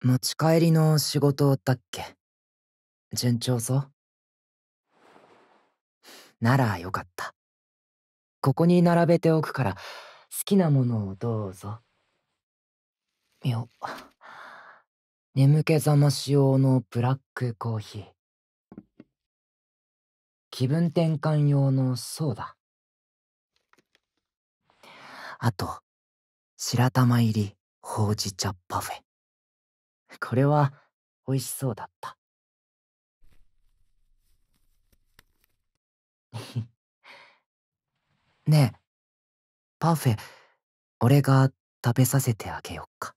持ち帰りの仕事だっけ順調そうならよかったここに並べておくから好きなものをどうぞよ眠気覚まし用のブラックコーヒー気分転換用のソーダあと白玉入りほうじ茶パフェ これは美味しそうだった ねえパフェ俺が食べさせてあげよっか